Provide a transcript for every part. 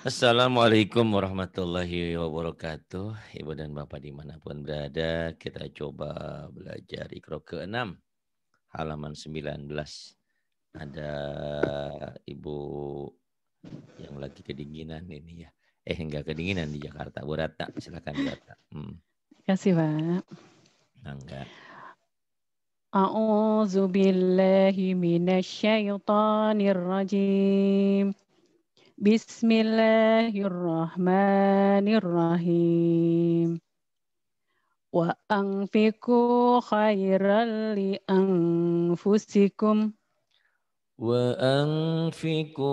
Assalamualaikum warahmatullahi wabarakatuh. Ibu dan Bapak dimanapun berada, kita coba belajar ikro ke-6, halaman 19. Ada Ibu yang lagi kedinginan ini ya. Eh, enggak kedinginan di Jakarta. Bu Rata, silakan Bu Rata. Hmm. Terima kasih, Pak. Enggak. Nah, A'udzu billahi minasyaitonir rajim. Bismillahirrahmanirrahim. Wa anfiku khairan li anfusikum. Wa anfiku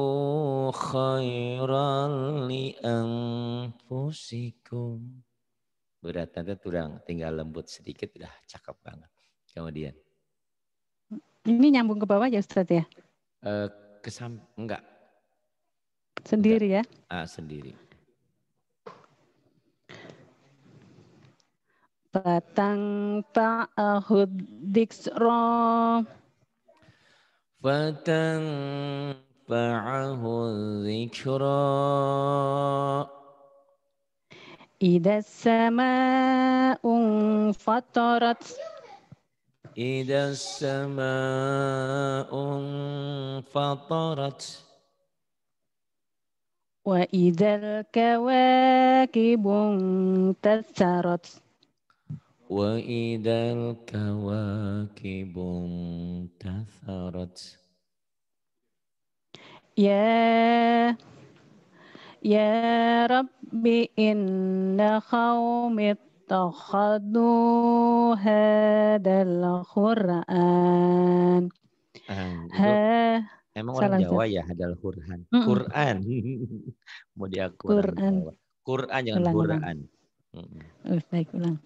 khairan li anfusikum. Berat nanti turang, tinggal lembut sedikit udah cakep banget. Kemudian. Ini nyambung ke bawah ya Ustaz ya? Uh, kesam enggak Sendiri ya? Ah, sendiri. Fatang ta'ahud diksro. Fatang ta'ahud diksro. Ida sama un fatarat. Ida sama fatarat. fatarat. وإذا الكواكب انتثرت وإذا الكواكب انتثرت يا يا رب إن قومي اتخذوا هذا القرآن ها Emang Salah ya, orang Jawa ya hadal Quran. Mm-mm. Quran. Mau diaku Quran. Quran jangan ulang, Quran. Ulang. Oh, baik ulang.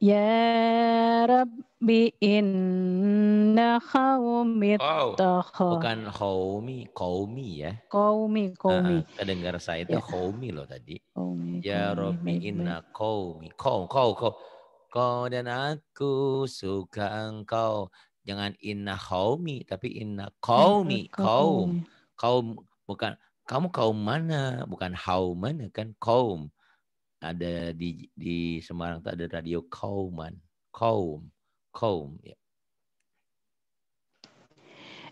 Ya Rabbi inna khawmi wow. Bukan khawmi, kaumi ya. Kaumi, kaumi. Uh, kedengar saya itu ya. khawmi loh tadi. Qawmi, ya Rabbi inna kaumi. Kau, kau, kau. Kau dan aku suka engkau Jangan inna kaumi, tapi inna iya, kaumi, kaum. Kaum bukan kamu kaum mana, bukan how mana kan kaum. Ada di di Semarang tak ada radio kauman, kaum, kaum ya.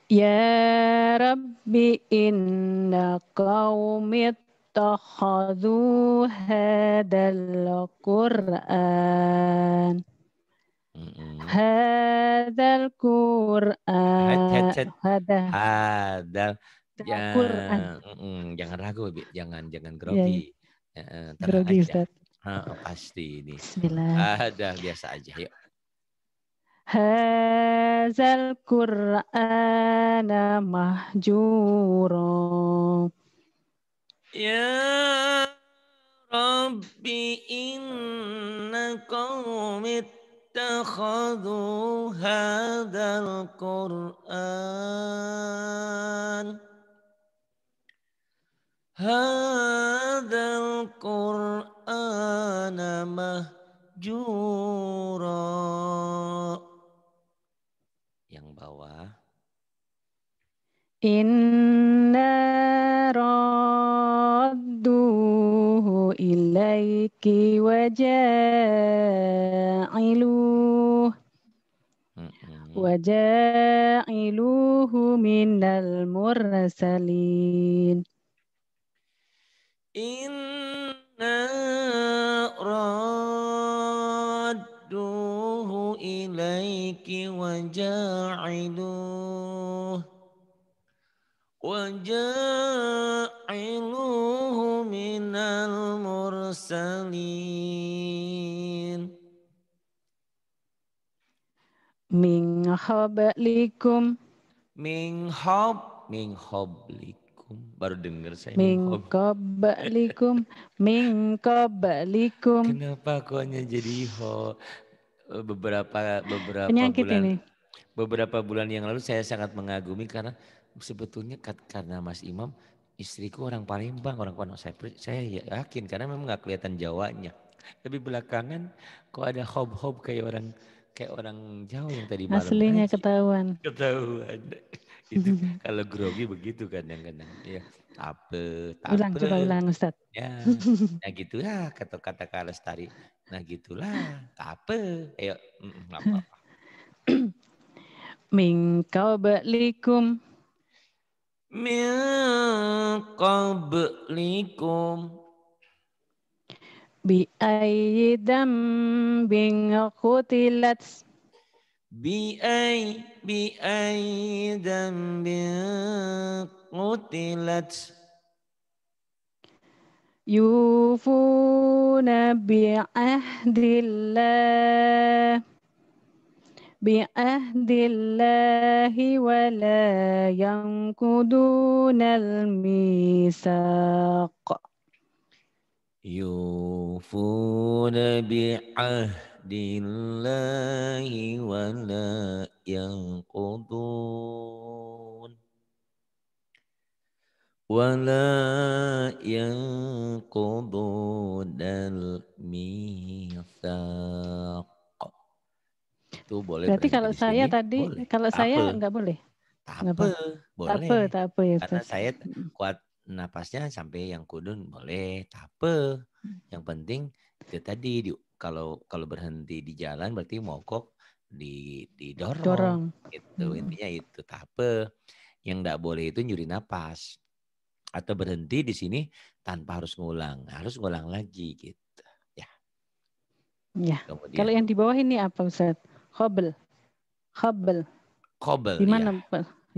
Ya Rabbi inna qaumit takhadu hadal Qur'an hadal Quran. Hadal. Hadal. Ya, jangan ragu, Bi. jangan jangan iya, grogi. Iya. grogi Ustaz. Ha, pasti ini. Bismillah. Ada biasa aja. Yuk. Hazal Quran mahjuro Ya Rabbi inna qawmit اتخذوا هذا القرآن هذا القرآن مهجورا yang bawah إن إليك وجاعلوه وجاعلوه من المرسلين إنا ردوه إليك وجاعلوه وجعلوه من المرسلين من حبلكم من حب من حبلكم baru dengar saya min qablikum min qablikum kenapa jadi ho beberapa beberapa Penyakit bulan ini. beberapa bulan yang lalu saya sangat mengagumi karena sebetulnya karena Mas Imam istriku orang Palembang, orang Pondok saya, saya yakin karena memang nggak kelihatan Jawanya. Tapi belakangan kok ada hob-hob kayak orang kayak orang Jawa yang tadi malam. Aslinya haji. ketahuan. Ketahuan. Itu kalau grogi begitu kan kadang-kadang. Ya, tape, tape. Ulang, coba ulang Ustaz. Ya, nah gitulah kata kata Kak Lestari. Nah gitulah, tape. Ayo, mm, apa-apa. Min min qablikum bi ayyi dambin qutilat bi ay bi ayyi dambin qutilat yufuna bi ahdillah بأهد الله ولا ينقضون الميثاق يوفون بعهد الله ولا ينقضون ولا ينقضون الميثاق itu boleh. Berarti kalau saya sini, tadi boleh. kalau tape. saya nggak boleh. apa boleh. tak apa ya. Karena saya kuat napasnya sampai yang kudun boleh apa. Mm. Yang penting itu tadi di, kalau kalau berhenti di jalan berarti mokok di didorong. Dorong. Itu hmm. intinya itu apa. Yang nggak boleh itu nyuri napas atau berhenti di sini tanpa harus ngulang, harus ngulang lagi gitu. Ya. Ya. Kemudian, kalau yang di bawah ini apa Ustaz? Kobel. Kobel. Kobel. Gimana?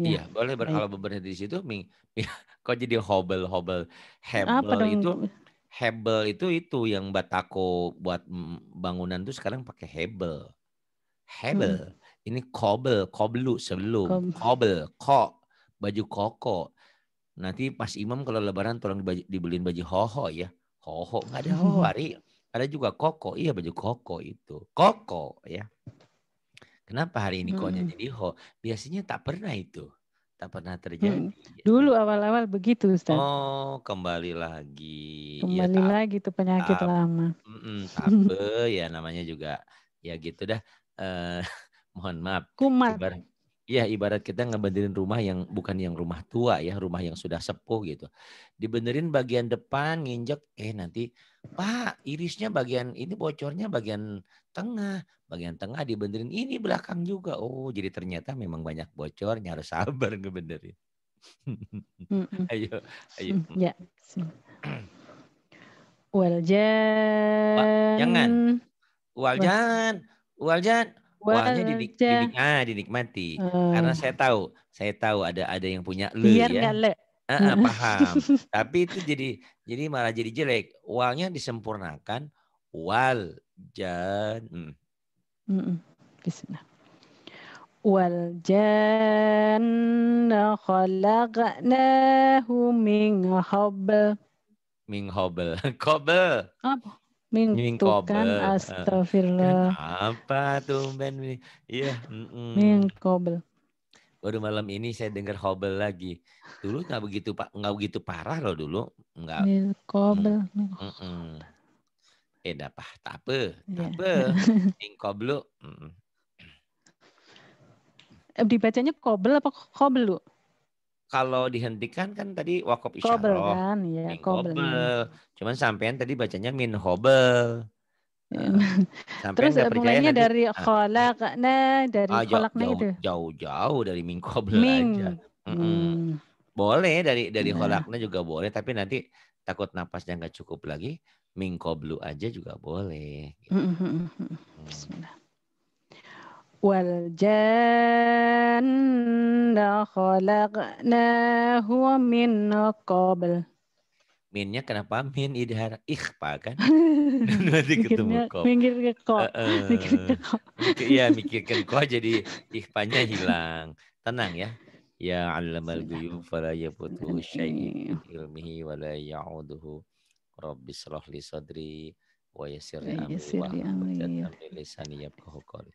Iya, ya, boleh ber, kalau berhenti di situ Mi, mi, kok jadi hobel hobel hebel itu hebel itu itu yang batako buat bangunan tuh sekarang pakai hebel. Hebel. Hmm. Ini kobel, koblu sebelum. Kobel, kok baju koko. Nanti pas imam kalau lebaran tolong dibeliin baju hoho ya. Hoho nggak ada hoho hari. Ada juga koko, iya baju koko itu. Koko ya. Kenapa hari ini koknya konya jadi ho? Biasanya tak pernah itu. Tak pernah terjadi. Hmm. Dulu awal-awal begitu Ustaz. Oh, kembali lagi. Iya, kembali ya, lagi itu penyakit tak, lama. Mm, apa ya namanya juga ya gitu dah. Eh, mohon maaf. Kumat. Ibarat, ya ibarat kita ngebenerin rumah yang bukan yang rumah tua ya, rumah yang sudah sepuh gitu. Dibenerin bagian depan nginjek eh nanti Pak, irisnya bagian ini bocornya bagian tengah, bagian tengah dibenerin ini belakang juga. Oh, jadi ternyata memang banyak bocornya harus sabar ngebenerin. ayo, ayo. Mm, ya. Waljan. Jangan. Waljan. Waljan. Walnya didik, didik, ah, dinikmati. Uh. Karena saya tahu, saya tahu ada ada yang punya le Biar ya. Biar le. Uh, paham. Tapi itu jadi jadi malah jadi jelek. Walnya disempurnakan wal jan. Mm. Mm -mm. Bismillah. Wal janna khalaqnahu min hobel. Min hobel. Kobel. Apa? Min, min kobel. Kan, astagfirullah. Apa tuh Ben? Iya. Yeah. Mm -mm. kobel baru malam ini saya dengar hobel lagi. Dulu nggak begitu pak nggak begitu parah loh dulu nggak. Kobel. Iya, mm, mm, Eh dapah tape tape iya. ing koblu. Mm. Eh, dibacanya kobel apa lu? Kalau dihentikan kan tadi wakop isyarat. Kobel kan, ya, kobel. Cuman sampean tadi bacanya min hobel. Sampai Terus eh, mulainya nanti, dari nah dari ah, kholakna jauh, itu. Jauh-jauh dari mingko belajar. Ming. Hmm. Hmm. Boleh dari dari nah. kholakna juga boleh, tapi nanti takut napasnya nggak cukup lagi, mingko qablu aja juga boleh. Gitu. Hmm. hmm, hmm, hmm. Bismillah. والجن خلقناه من minnya kenapa min idhar ikhfa kan nanti ketemu kok mikir ke kok mikir ke kok iya ke kok jadi ikhfanya hilang tenang ya ya allamal ghuyub fala yafutu syai'in ilmihi wa la ya'uduhu rabbi shrah li sadri wa yasir li amri wa lisani yafqahu qawli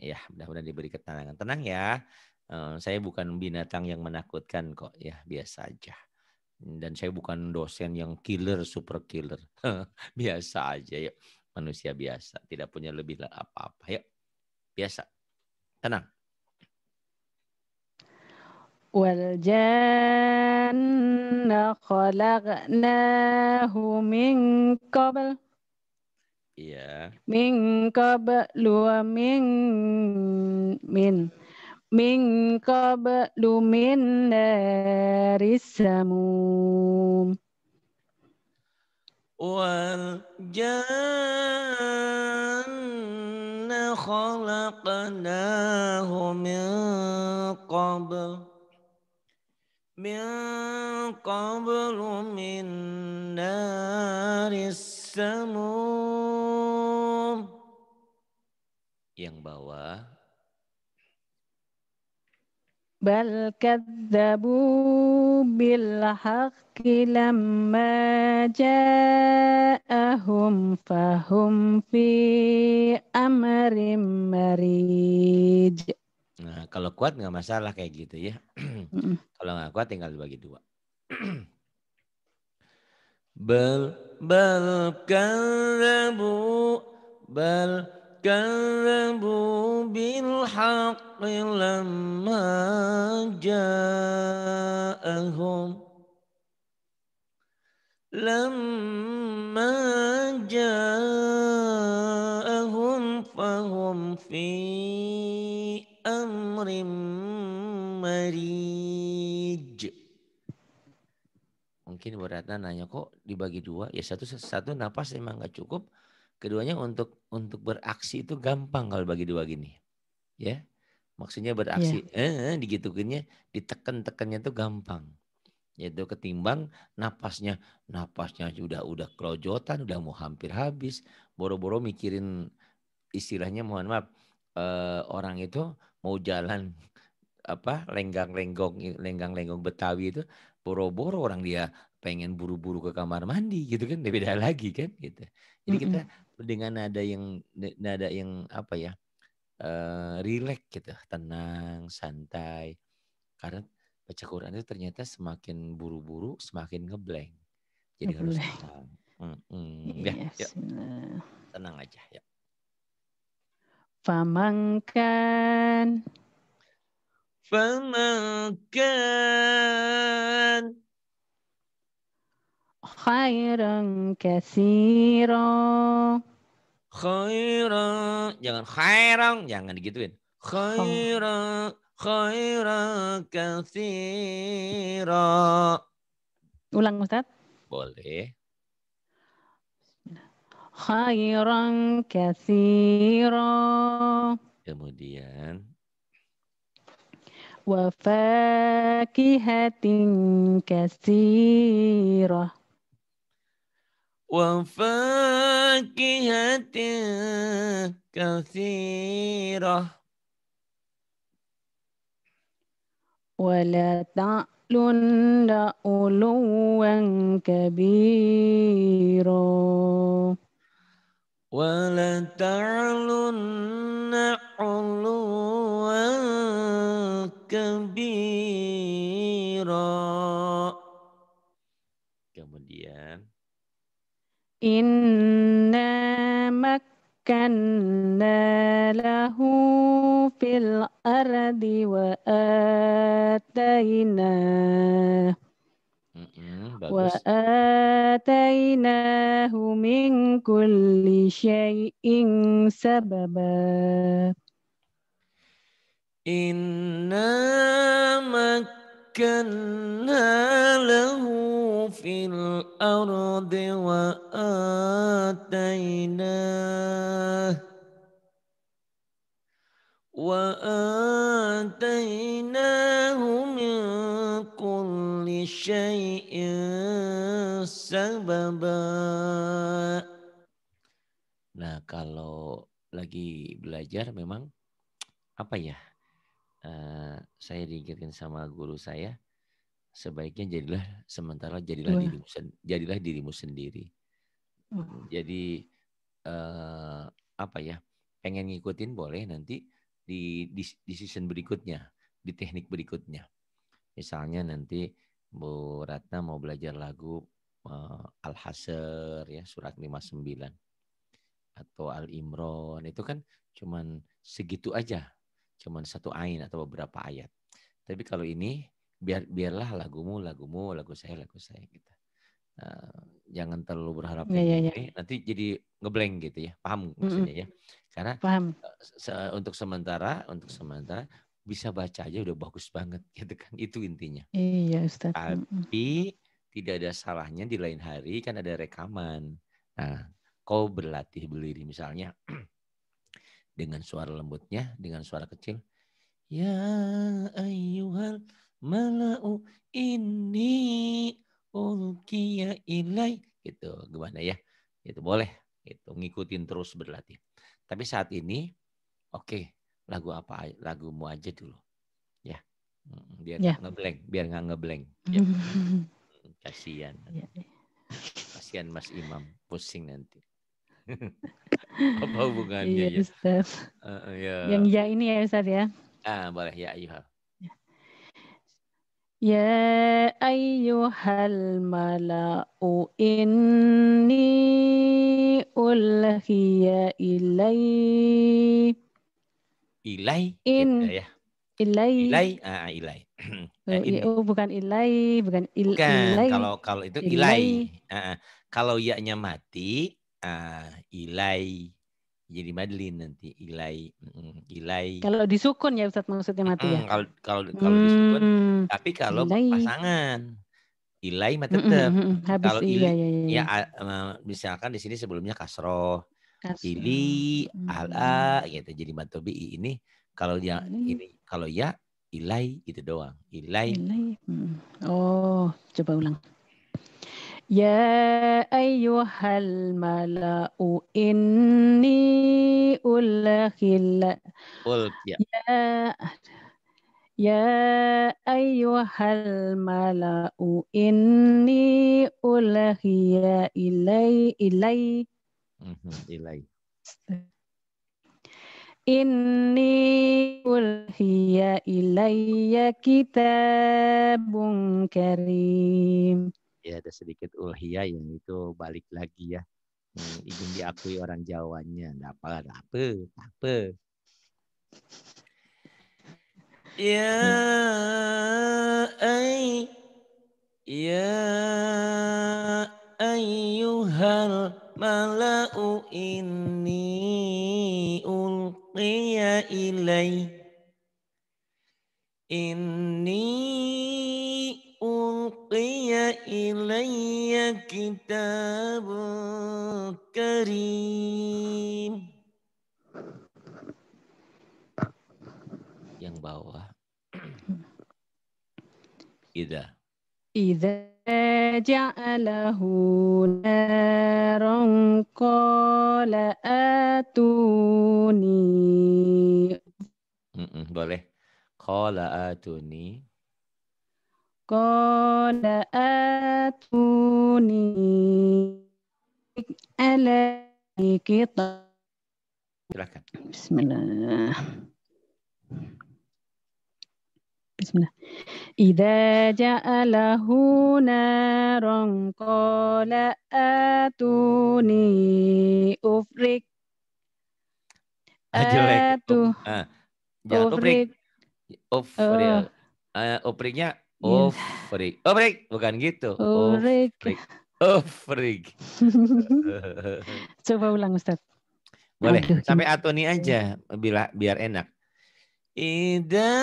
ya mudah-mudahan diberi ketenangan tenang ya eh, saya bukan binatang yang menakutkan kok ya biasa aja dan saya bukan dosen yang killer super killer biasa aja ya manusia biasa tidak punya lebih apa-apa ya biasa tenang wal janna khalaqnahu min qabl Iya. Min qablu wa min min min qablu min naris samum wal janna khalaqnahu min qabl min qablu min naris samum yang bawah بل كذبوا بالحق لما جاءهم فهم في أمر مريج Nah, kalau kuat nggak masalah kayak gitu ya. kalau nggak kuat tinggal dibagi dua. bal bal bel bal كذبوا بالحق لما جاءهم لما جاءهم فهم في أمر مريج mungkin Bu nanya kok dibagi dua ya satu satu napas emang nggak cukup keduanya untuk untuk beraksi itu gampang kalau bagi dua gini ya maksudnya beraksi yeah. Iya. eh, digitukinnya diteken-tekennya itu gampang yaitu ketimbang napasnya napasnya sudah udah kelojotan udah mau hampir habis boro-boro mikirin istilahnya mohon maaf eh, orang itu mau jalan apa lenggang-lenggong lenggang-lenggong Betawi itu boro-boro orang dia pengen buru-buru ke kamar mandi gitu kan beda lagi kan gitu jadi mm -hmm. kita dengan nada yang nada yang apa ya uh, eh, relax gitu tenang santai karena baca Quran itu ternyata semakin buru-buru semakin ngeblank jadi ngeblank. harus tenang mm -mm. Yes. Ya, tenang aja ya Pamangkan, pamangkan, khairan kasiro khairan jangan khairang jangan digituin khairan khairan kathira ulang Ustaz boleh khairan kathira kemudian wa fakihatin kathira وفاكهة كثيرة ولا تعلن علوا كبيرا ولا تعلن علوا كبيرا إنا مكنا له في الأرض وآتيناه وآتيناه من كل شيء سببا إنا مكنا مَكَّنَّا لَهُ فِي الْأَرْضِ وَآتَيْنَاهُ وَآتَيْنَاهُ مِنْ كُلِّ شَيْءٍ سَبَبًا Nah kalau lagi belajar memang apa ya Eh, saya diingatkan sama guru saya sebaiknya jadilah sementara jadilah Dua. dirimu jadilah dirimu sendiri Dua. jadi uh, apa ya pengen ngikutin boleh nanti di, di season berikutnya di teknik berikutnya misalnya nanti Bu Ratna mau belajar lagu uh, eh, Al Hasr ya surat 59 atau Al Imron itu kan cuman segitu aja cuma satu ain atau beberapa ayat. Tapi kalau ini biar biarlah lagumu, lagumu, lagu saya, lagu saya gitu. Uh, jangan terlalu berharap ya, ya, ya. nanti jadi ngebleng gitu ya. Paham maksudnya mm hmm ya? Karena Paham. Eh, se untuk sementara, untuk sementara bisa baca aja udah bagus banget gitu kan. Itu intinya. Iya, Ustaz. Tapi tidak ada salahnya di lain hari kan ada rekaman. Nah, kau berlatih berdiri misalnya dengan suara lembutnya, dengan suara kecil. Ya ayyuhal malau ini ulkiya ilai. Gitu, gimana ya? Itu boleh. Itu ngikutin terus berlatih. Tapi saat ini, oke, okay, lagu apa lagu mu aja dulu. Ya. Biar yeah. ngebleng, biar nggak ngebleng. Ya. Kasihan. Ya, ya. Kasihan Mas Imam pusing nanti. Apa hubungannya ya, ya? Ustaz. Uh, ya. Yang ya ini ya Ustaz ya. Ah, boleh ya ayuha. Ya ayyuhal mala'u inni ulhiya ilai. Ilai? In, iya, ya. Ilai. Ilai, ah, ilai. Oh, oh, bukan ilai, bukan, il, bukan. ilai. Kalau kalau itu ilai. ilai. Uh, kalau yaknya mati, uh, ah, ilai jadi madlin nanti ilai ilai kalau disukun ya Ustaz maksudnya mati ya mm, kalau kalau kalau disukun hmm, tapi kalau ilai. pasangan ilai mah tetap mm, mm, kalau iya, iya, iya, iya. ya misalkan di sini sebelumnya kasro ili ala gitu jadi matobi ini kalau yang ini kalau ya ilai itu doang ilai, ilai. Hmm. oh coba ulang Ya ayu hal malau ini ulhiya Ya Ya ayu hal malau ini ulhiya ilai ilai ilai Ini ulhiya ilai ya kita bung karim ya ada sedikit ulhiyah yang itu balik lagi ya yang ingin diakui orang Jawanya nggak apa nggak apa nggak apa ya hmm. ay ya ayuhal mala'u ini ulqiya ilai ini Ulqiya إلي كتاب كريم yang bawah. Ida. Ida ja'alahu naran qala atuni. boleh. Qala atuni. قال atuni على kita. Silakan. Bismillah. Bismillah. Idza ja'alahu naran qala atuni ufrik. Ah, Atu. Ah, Jangan ufrik. Ufrik. ufriknya Oh freak. Oh freak, bukan gitu. Oh, oh freak. Oh freak. Coba ulang Ustaz. Boleh, Aduh, sampai atoni iya. aja bila biar enak. Ida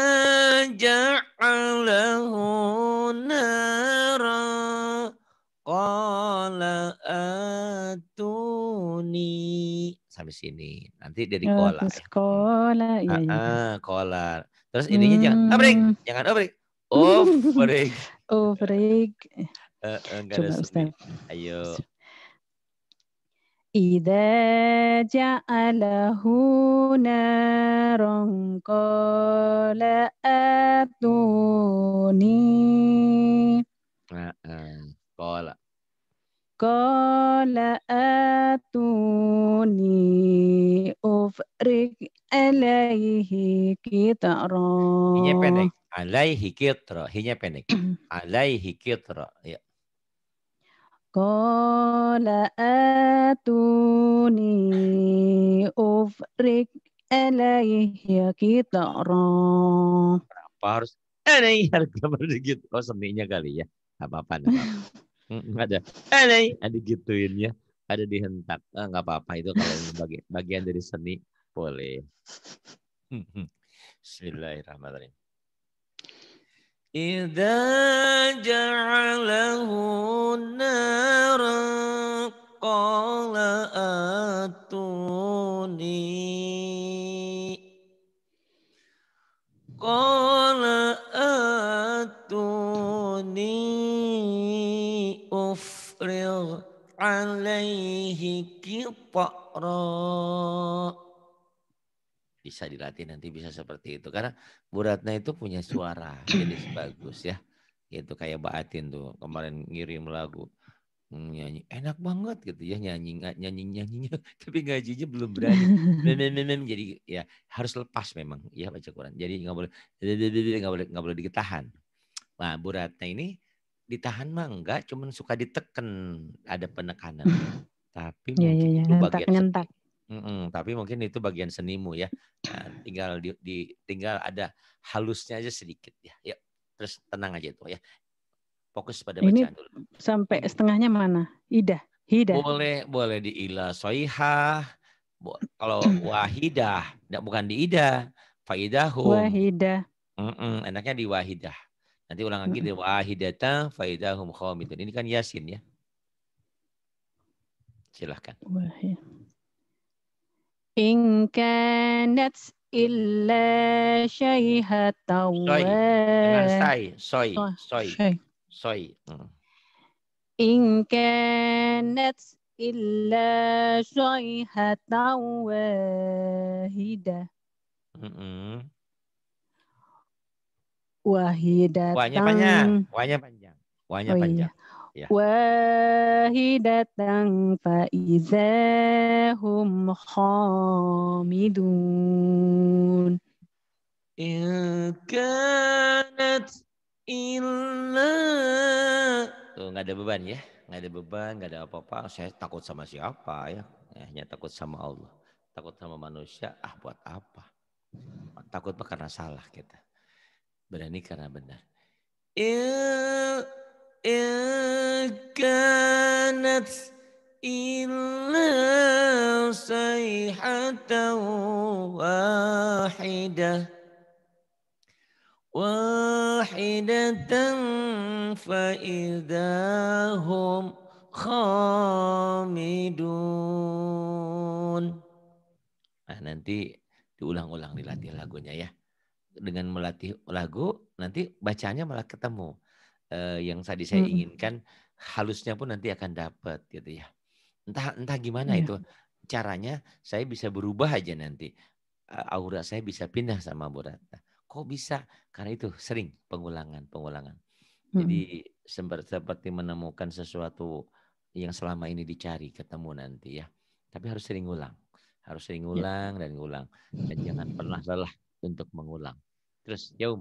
ja'alahu nara qala atuni sampai sini. Nanti dari kola. Kola, iya. Ah, iya. kola. Terus ininya hmm. jangan abrik, jangan abrik. Overig. Overig. Uh, uh, Coba Ustaz. Ayo. Ida ja'alahu naron qala atuni. Uh, uh, qala. Qala atuni ufrik alaihi kitara. Ini pendek. Alaihi kitra. Hinya pendek. Alaihi kitra. Ya. Kola atuni ufrik alaihi kitra. Kenapa harus alaihi gitu? Oh seminya kali ya. Apa-apa. Hmm, ada alaihi. Ada gituin ya ada dihentak eh, nggak ah, apa-apa itu kalau bagi, bagian dari seni boleh hmm, hmm. Bismillahirrahmanirrahim إذا جعله نارا قال آتوني قال آتوني أفرغ عليه قطرا bisa dilatih nanti bisa seperti itu karena Bu Ratna itu punya suara jadi bagus ya itu kayak Mbak Atin tuh kemarin ngirim lagu mm, nyanyi enak banget gitu ya nyanyi nyanyi nyanyi tapi ngajinya belum berani mem, mem, mem, jadi ya harus lepas memang ya baca Quran jadi nggak boleh nggak boleh nggak boleh ditahan nah Bu Ratna ini ditahan mah enggak cuman suka diteken ada penekanan tapi ya, ya, ya. itu bagian nyentak. Mm-mm, tapi mungkin itu bagian senimu ya. Nah, tinggal di, di tinggal ada halusnya aja sedikit ya. Yuk, ya, terus tenang aja itu ya. Fokus pada bacaan Ini dulu. Sampai setengahnya mana? Ida, Hida. Boleh, boleh di ila soihah. Kalau wahidah, bukan di ida. Faidahum. Wahidah. Mm-mm, enaknya di wahidah. Nanti ulang lagi di di wahidata faidahum Khomitun. Ini kan yasin ya. Silahkan. Wahidah. إن كانت إلا شيهة واحدة soy soy soy soy إن كانت إلا hidah. واحدة Wahidatan. Wahnya panjang. Wahnya panjang. Wahnya panjang ya. Wahidatang faizahum khamidun. ilkanat illa. Tuh, nggak ada beban ya, nggak ada beban, nggak ada apa-apa. Saya takut sama siapa ya? ya? Hanya takut sama Allah, takut sama manusia. Ah, buat apa? Takut karena salah kita. Berani karena benar. Il كانت إلا صيحة واحدة واحدة فإذا هم خامدون Nah nanti diulang-ulang dilatih lagunya ya. Dengan melatih lagu nanti bacanya malah ketemu eh, yang tadi saya hmm. inginkan halusnya pun nanti akan dapat gitu ya. Entah entah gimana ya. itu caranya saya bisa berubah aja nanti. Eh, aura saya bisa pindah sama borata Kok bisa? Karena itu sering pengulangan, pengulangan. Hmm. Jadi seperti menemukan sesuatu yang selama ini dicari ketemu nanti ya. Tapi harus sering ulang. Harus sering iya. ulang ya. dan ulang dan jangan pernah lelah untuk mengulang. Terus jauh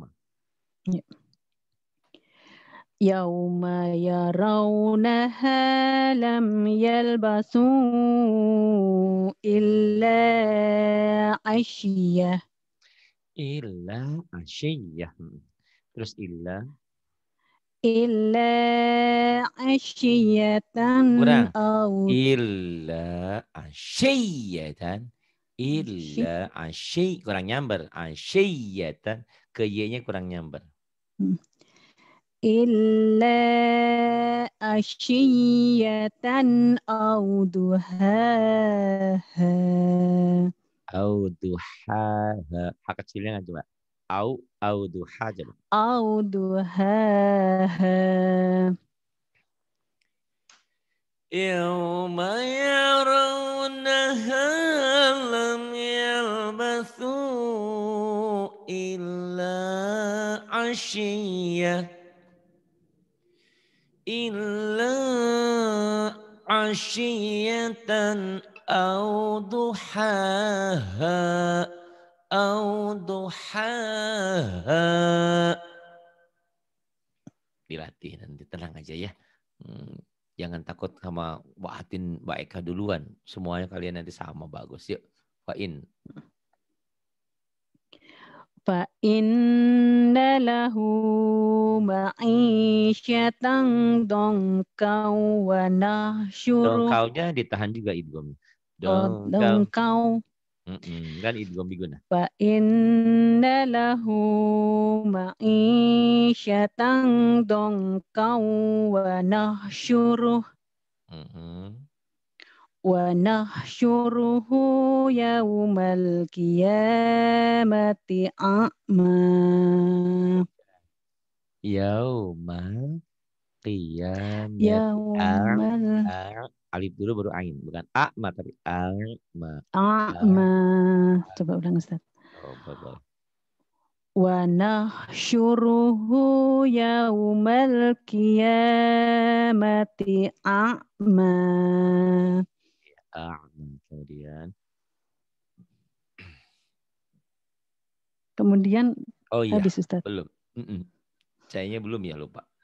Ya. يوم يرونها لم يلبثوا إلا عشية إلا عشية terus إلا إلا عشية أو إلا عشية إلا عشي kurang nyamber عشية ke y-nya kurang nyamber hmm. إلا عشية أو دهاها أو ضحاها حق تشيلين يا أو أو ضحاها جماعة أو دهاها يوم يرونها لم يلبثوا إلا عشية إلا عشية أو ضحاها أو ضحاها dilatih nanti tenang aja ya hmm, jangan takut sama wahatin baikah Mbak Eka duluan semuanya kalian nanti sama bagus yuk Wain فإن له معيشة dongkau wa nahsyuruh. Dongkaunya ditahan juga idgom. Oh, dongkau. dongkau. Mm -mm. Dan idgom diguna. Fa inna lahu ma'isyatan dongkau wa nahsyuruh. Mm -hmm. ونحشره يوم القيامة أعمى يوم القيامة يوم Alif dulu baru ain, bukan akma tapi akma. ama Coba ulang Ustaz. wa nahsyuruhu yaumal qiyamati a'ma kemudian oh iya habis, Ustaz. belum mm -mm. kayaknya belum ya lupa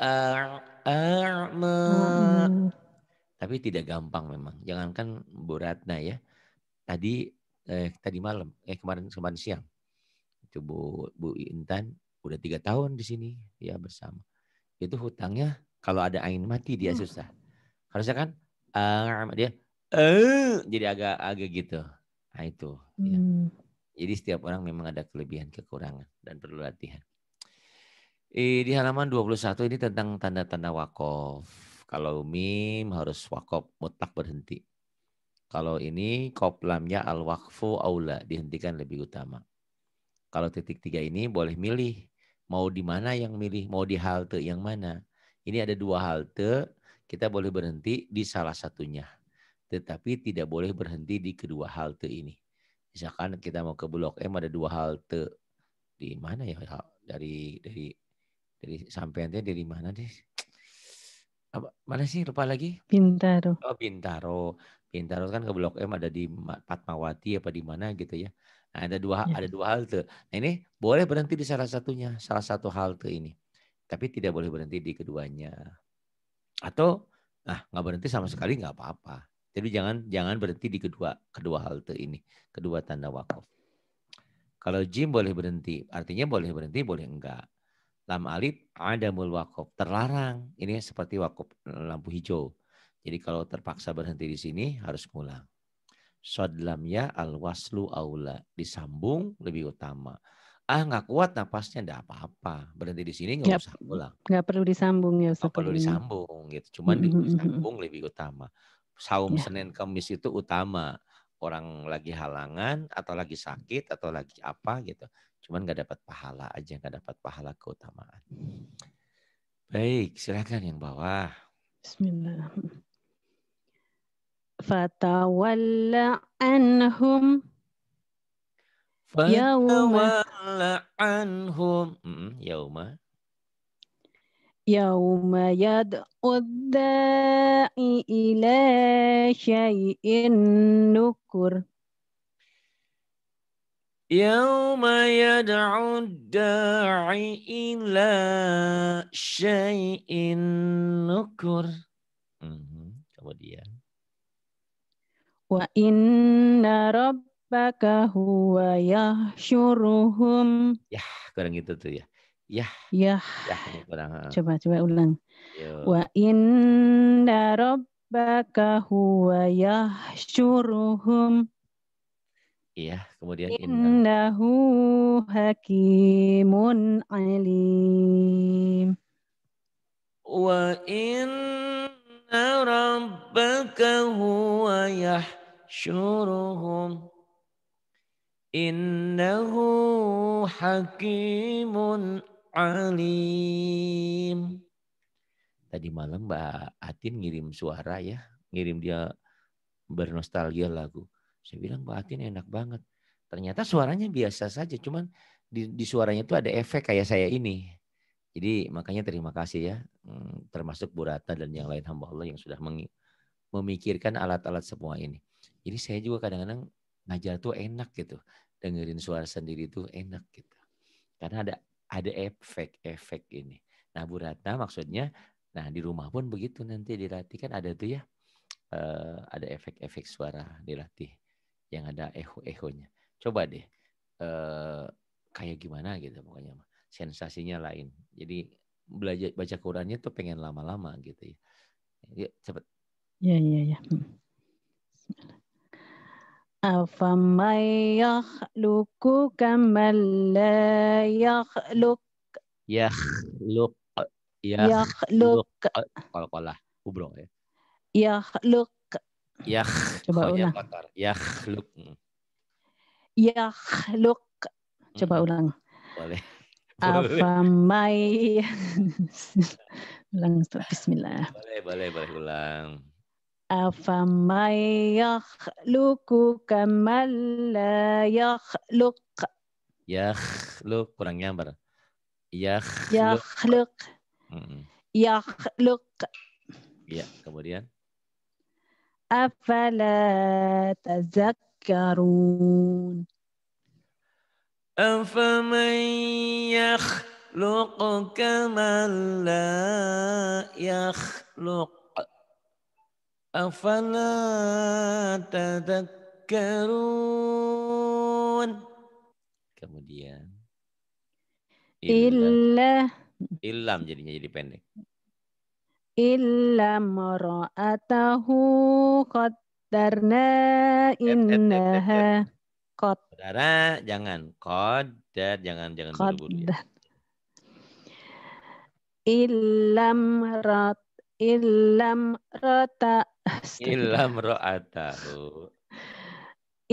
a'ma. Mm-hmm. Tapi tidak gampang memang. Jangankan Bu Ratna ya. Tadi eh, tadi malam, eh kemarin kemarin siang. Itu Bu, Bu Intan udah tiga tahun di sini ya bersama. Itu hutangnya kalau ada angin mati dia mm. susah. Harusnya kan uh, dia uh, jadi agak agak gitu. Nah itu. Hmm. Ya. Mm. Jadi setiap orang memang ada kelebihan kekurangan dan perlu latihan di halaman 21 ini tentang tanda-tanda wakof Kalau mim harus wakaf mutlak berhenti. Kalau ini koplamnya al-wakfu aula dihentikan lebih utama. Kalau titik tiga ini boleh milih mau di mana yang milih, mau di halte yang mana. Ini ada dua halte, kita boleh berhenti di salah satunya. Tetapi tidak boleh berhenti di kedua halte ini. Misalkan kita mau ke Blok M ada dua halte. Di mana ya? Dari dari jadi teh dari mana deh? Apa, mana sih lupa lagi? Bintaro. Oh Bintaro. Bintaro kan ke Blok M ada di Patmawati apa di mana gitu ya. Nah, ada dua ya. ada dua halte. Nah ini boleh berhenti di salah satunya, salah satu halte ini. Tapi tidak boleh berhenti di keduanya. Atau nah nggak berhenti sama sekali nggak apa-apa. Jadi jangan jangan berhenti di kedua kedua halte ini, kedua tanda wakaf. Kalau Jim boleh berhenti, artinya boleh berhenti, boleh enggak lam alif mul wakop terlarang ini seperti wakop eh, lampu hijau jadi kalau terpaksa berhenti di sini harus pulang Soal dalamnya ya al waslu aula disambung lebih utama ah nggak kuat napasnya tidak apa-apa berhenti di sini nggak usah pulang nggak perlu disambung ya Nggak perlu disambung gitu cuman mm -hmm. disambung lebih utama saum ya. senin kamis itu utama orang lagi halangan atau lagi sakit atau lagi apa gitu Cuman nggak dapat pahala aja, nggak dapat pahala keutamaan. Baik, silakan yang bawah. Bismillah. Fatawalla anhum Fatawalla anhum Yauma Yauma yad'ud ila يوم يدعو الداعي إلى شيء نكر kemudian wa inna rabbaka huwa yahsyuruhum yah kurang gitu tuh ya yah yah, coba coba ulang wa inna rabbaka huwa yahsyuruhum Iya, kemudian innahu hakimun alim. Wa inna rabbaka huwa yahshuruhum. Innahu hakimun alim. Tadi malam Mbak Atin ngirim suara ya, ngirim dia bernostalgia lagu saya bilang Atin enak banget. Ternyata suaranya biasa saja, cuman di, di suaranya itu ada efek kayak saya ini. Jadi makanya terima kasih ya, hmm, termasuk Bu Rata dan yang lain hamba Allah yang sudah memikirkan alat-alat semua ini. Jadi saya juga kadang-kadang ngajar tuh enak gitu, dengerin suara sendiri tuh enak gitu. Karena ada ada efek-efek ini. Nah Bu Rata maksudnya, nah di rumah pun begitu nanti dilatih kan ada tuh ya, eh, ada efek-efek suara dilatih yang ada eho-ehonya. Coba deh eh, kayak gimana gitu pokoknya sensasinya lain. Jadi belajar baca Qurannya tuh pengen lama-lama gitu ya. Yuk cepet. Ya ya ya. أفمن يخلق كمن لا kalau kalah kubro ya Yah. Coba oh, ya, ulang. yah look yah look Coba hmm. ulang. Boleh. Afamai. ulang bismillah. Boleh, boleh, boleh ulang. look yakhluku yah look yah look kurang nyambar. Yah, yah Mm yah Yakhluk. Ya, kemudian أفلا تذكرون أفمن يخلق كمن لا يخلق أفلا تذكرون kemudian ilah illam jadinya jadi pendek illa mara'atahu qaddarna innaha qad. jangan qaddar, jangan jangan buru-buru. Ya. Illam rat illam rata illam ra'atahu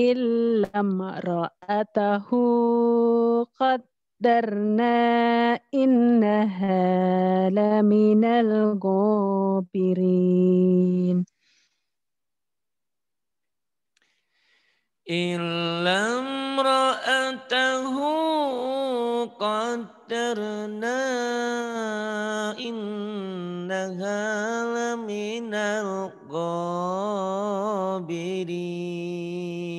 illam ra'atahu qad قدرنا إنها لمن الغابرين إلا امرأته قدرنا إنها لمن الغابرين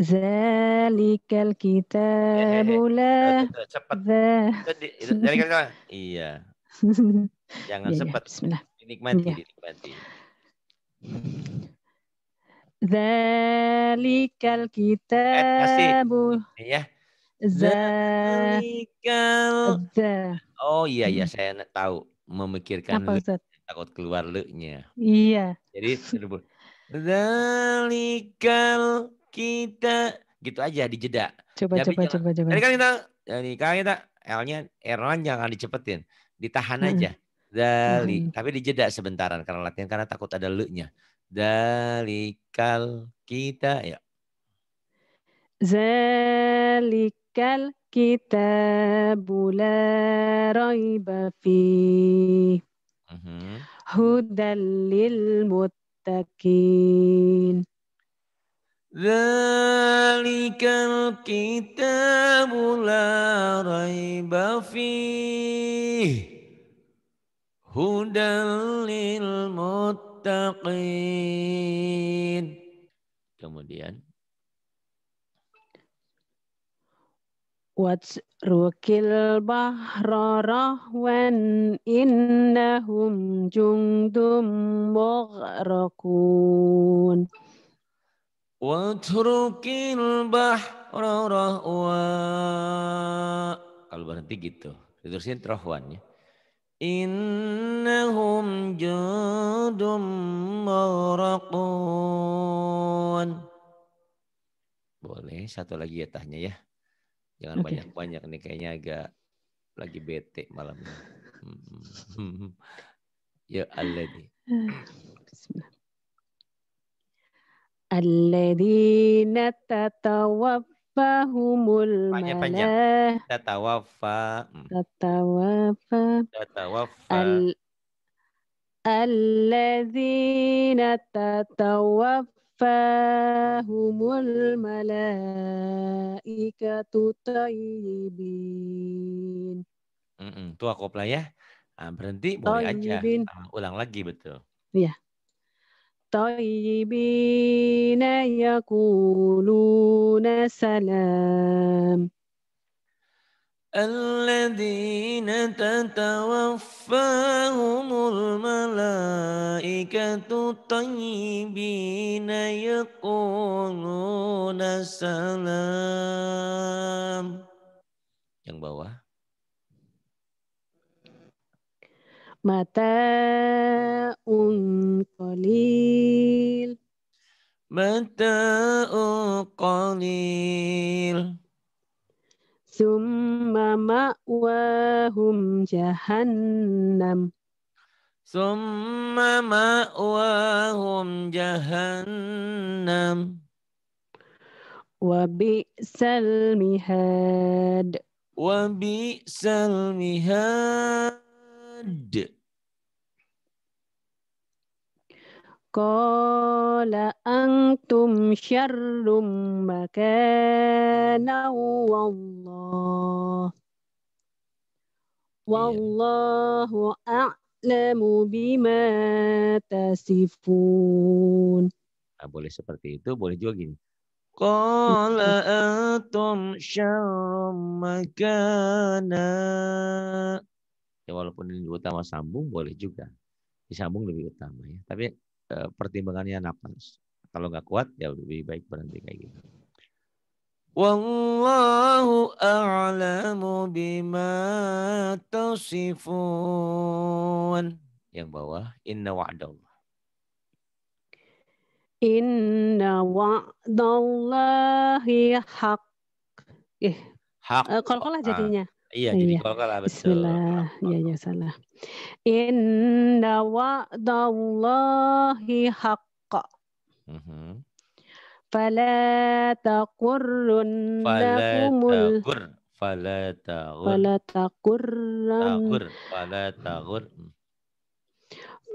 Zalikal kita bula. Eh, eh, eh, cepat. Zalikal Iya. Jangan iya, iya, cepat. Bismillah. Nikmati, iya. nikmati. Zalikal kita. kitabu. Iya. Zalikal. Oh iya iya hmm. saya tahu memikirkan Apa, lu, takut keluar lu nya. Iya. Jadi Zalikal kita gitu aja di jeda. Coba Tapi coba jangan. coba coba. kan kita ini eh, kan kita L-nya Erlan jangan dicepetin, ditahan hmm. aja. Dali, hmm. tapi dijeda sebentaran karena latihan karena takut ada lu-nya. Dalikal kita ya. Zalikal kita bula raiba fi. hudalil lil muttaqin. ذلك الكتاب لا ريب فيه هدى للمتقين kemudian What's rukil bahra rahwan innahum jundum Watrukil bahra rahwa. Kalau berhenti gitu. Diterusin rahwannya. Innahum judum maraqun. Boleh satu lagi ya tahnya ya. Jangan banyak-banyak nih kayaknya agak lagi bete malamnya. Hmm, hmm, hmm, ya Allah. Ah, bismillah. Alladzina tatawaffahumul panjang Tatawaffa. Tatawaffa. Tatawaffa. Al Alladzina tatawaffahumul malaikatu tayyibin. Mm -mm, tua kopla ya. Nah, berhenti boleh aja. Nah, ulang lagi betul. Iya. الطيبين يقولون سلام الذين تتوفاهم الملائكة الطيبين يقولون سلام yang bawah Mata'un qalil Mata'un qalil Summa ma'wahum jahannam Summa ma'wahum jahannam Wabi'sal mihad Wabi'sal mihad ada. Qala antum syarrum makana wallah. Iya. Wallahu a'lamu bima tasifun. Nah, boleh seperti itu, boleh juga gini. Qala antum syarrum makana Ya walaupun ini utama sambung boleh juga. Disambung lebih utama ya. Tapi e, pertimbangannya nafas. Kalau nggak kuat ya lebih baik berhenti kayak gitu. Wallahu a'lamu bima tasifun. Yang bawah inna wa'dallah. Inna wa'dallahi haq. Eh, haq. Uh, Kol-kolah jadinya. Iya, jadi iya. kolkah betul. Bismillah. Iya, iya salah. Inna wa'dallahi haqqa. Mhm. Fala taqurrunnakumul Fala taqur Fala taqur Fala taqur Fala taqur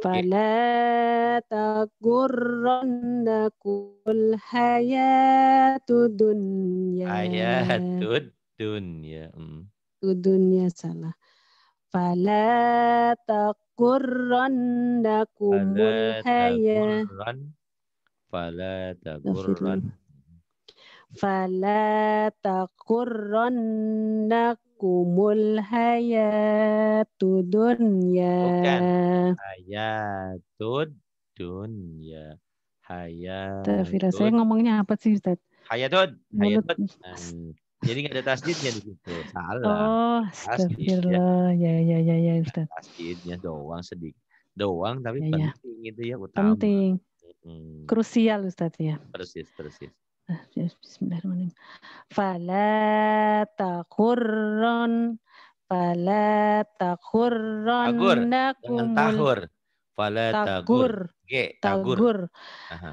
فلا تغرنكم الحياة الدنيا حياة الدنيا dunia salah. Fala takurrannakumul haya. Fala takurran. Fala takurrannakumul hayatu dunya. Bukan. Hayatud dunya. Hayatud Tafira, saya ngomongnya apa sih Ustaz? Hayatun. Hayatun. Nah, jadi nggak ada tasjidnya di situ. Salah. Oh, astagfirullah. Ya ya ya ya, Ustaz. Tasjidnya doang sedikit. Doang tapi ya, ya. penting ya. itu ya utama. Penting. Hmm. Krusial Ustaz ya. Persis, persis. Ah, ya, bismillahirrahmanirrahim. Fala takhurron fala takhurron tagur. Jangan tahur. Fala tagur. tagur. tagur. Aha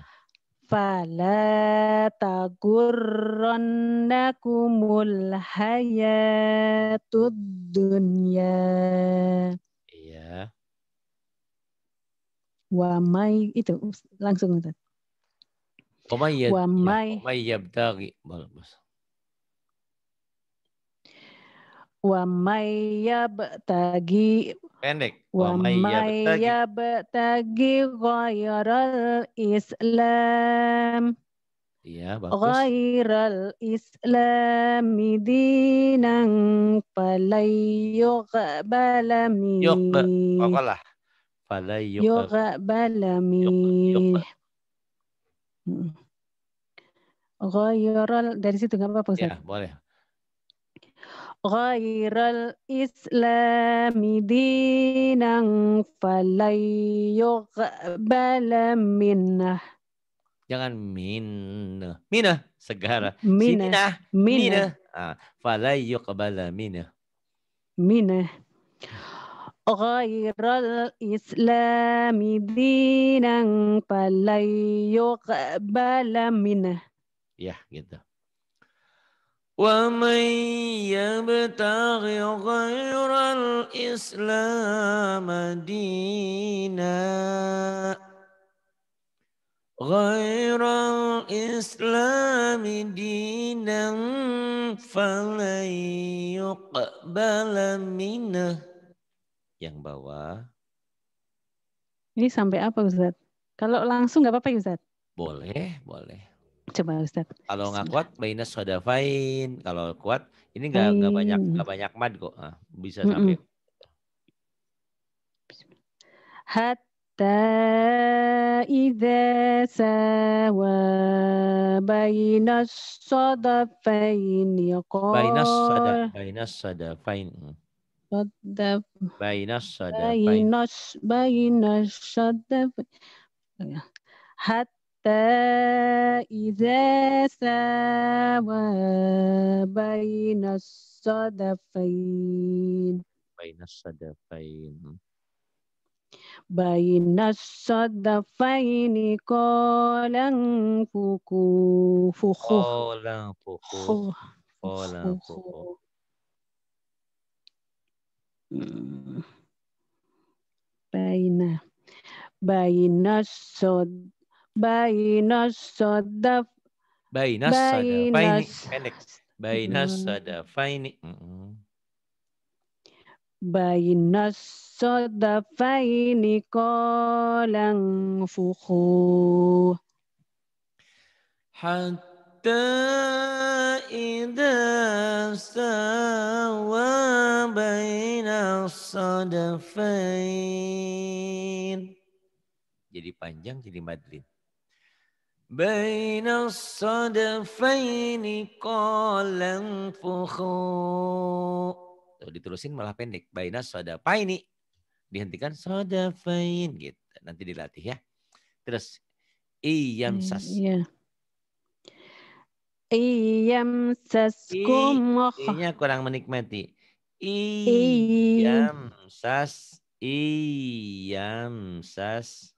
fala tagurrannakumul hayatud dunya. Iya. Wa mai itu langsung Ustaz. Wa may Wa mai yabtaghi. Ya, Mas. wa maya betagi pendek wa maya ya betagi ya ghairal islam Iya, bagus. Ghairal islami dinan falayuqbala min. Yuq, pokoklah. Falayuqbala min. Hmm. Ghairal dari situ enggak apa-apa, Ustaz. Ya, boleh. غير الإسلام دينا فلن يقبل منه jangan minah minah segara minah minah ah fala yuqbala minah minah غير الإسلام دينا فلن يقبل منه ya gitu ومن يبتغ غير الإسلام دينا غير الإسلام دينا فلن يقبل منه yang bawah ini sampai apa Ustaz? Kalau langsung nggak apa-apa ya, Ustaz? Boleh, boleh coba Ustaz. Kalau nggak kuat, minus soda fine. Kalau kuat, ini nggak nggak banyak nggak banyak mad kok. Nah, bisa sampai. Mm-mm. Hatta idha sawa bainas soda fine yaqol. Bainas soda, bainas soda fine. Soda. Bainas soda Bainas, bainas soda fine. Hatta hatta iza sawa bainas sadafain bainas sadafain bainas sadafain kolang fuku fuku kolang fuku kolang fuku Baina. Baina sod Bainas sadaf. Bainas sadaf. Bainas. Pendek. Bainas hmm. sadafaini. Bainas sadafaini kolang fuku. Hatta إذا sawa nasoda, sadafain. Jadi panjang jadi madrid. بين الصدفين قال انفخوا Tuh, diterusin malah pendek. Baina sadafaini. Dihentikan sadafain gitu. Nanti dilatih ya. Terus iyam sas. Hmm, iya. Iyam saskum. kurang menikmati. Iyam sas. Iyam sas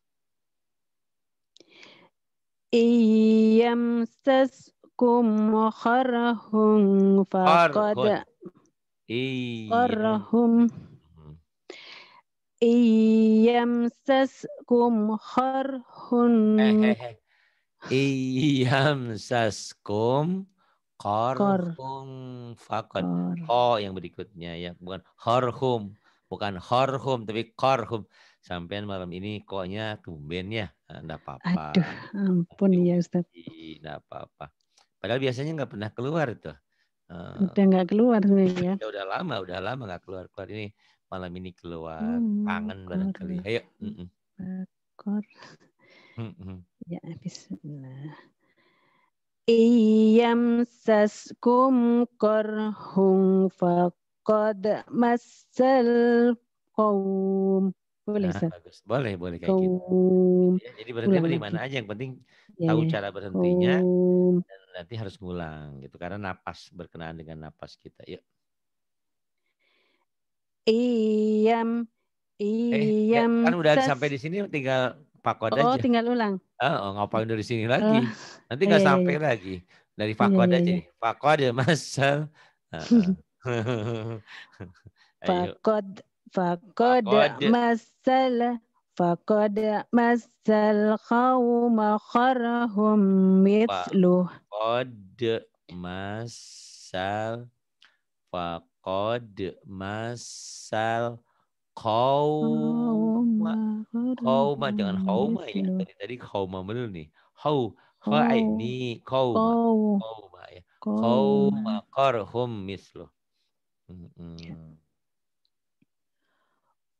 yamsaskum qarhum faqad qarhum Iyamsaskum kharhun. Iya. Iyamsaskum eh, eh, eh. kharhum fakad. Oh yang berikutnya ya, bukan harhum, bukan harhum tapi kharhum sampean malam ini koknya tumben ya. Enggak ah, apa-apa. Aduh, ampun ya Ustaz. Enggak apa-apa. Padahal biasanya nggak pernah keluar tuh. Uh, udah nggak keluar ya. Udah, udah lama, udah lama nggak keluar keluar ini malam ini keluar hmm, kangen barangkali. Ayo. Mm -mm. Bakor. Ya, Bismillah. Iyam saskum korhung faqad massal qawm boleh, nah, bagus. Boleh, boleh kayak Kom. gitu. gitu ya. jadi berhenti di mana aja yang penting yeah. tahu iya. cara berhentinya dan nanti harus ngulang gitu karena napas berkenaan dengan napas kita. Yuk. Iyam eh, ya, Iyam. Eh, kan udah sampai di sini tinggal pakod oh, aja. Oh, tinggal ulang. Oh, ngapain dari sini lagi? Oh, Nanti iya, nggak iya, sampai lagi. Dari pakod iya, aja Pak Pakod ya, Mas. pakod فقد مثل فقد مس قوم خرهم مثله فقد مسل فقد مسل قوم قوم jangan قوم ya tadi tadi قوم dulu nih kau kau ini قوم قوم ya kaum korhum mislo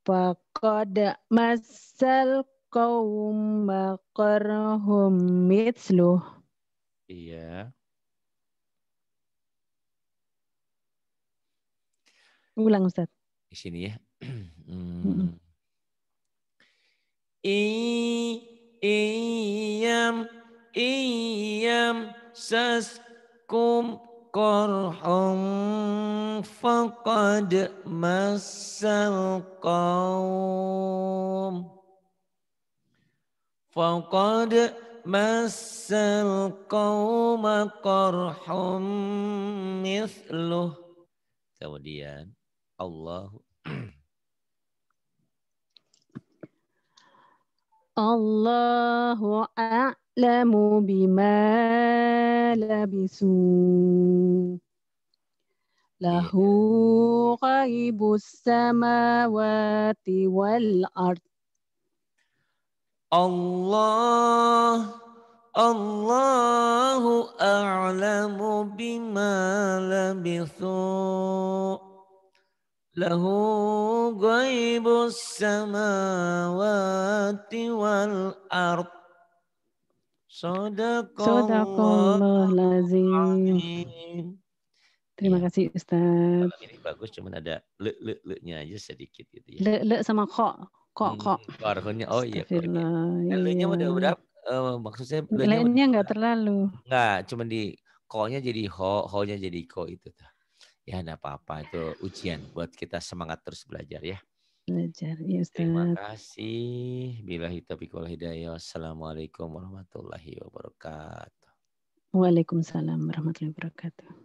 فقد مس القوم قرهم مثله Iya. Ulang Ustaz. Di sini ya. Hmm. I iyam iyam saskum قرح فقد مس القوم فقد مس القوم قرح مثله kemudian Allah Allahu a'lam أعلم بما لبثوا له غيب السماوات والأرض الله الله أعلم بما لبثوا له غيب السماوات والأرض Terima iya. kasih Ustaz. ini bagus cuma ada le le le nya aja sedikit gitu ya. Le le sama kok kok hmm, kok. Hmm, oh iya. Ya. Eh, le nya udah iya. berapa? Eh, maksudnya maksud saya le nya nggak terlalu. Nggak, cuma di kok nya jadi ho, ho-nya jadi kok itu tuh. Ya enggak apa-apa itu ujian buat kita semangat terus belajar ya. Belajar, ya Terima kasih. Bila taufiq wal hidayah. Assalamualaikum warahmatullahi wabarakatuh. Waalaikumsalam warahmatullahi wabarakatuh.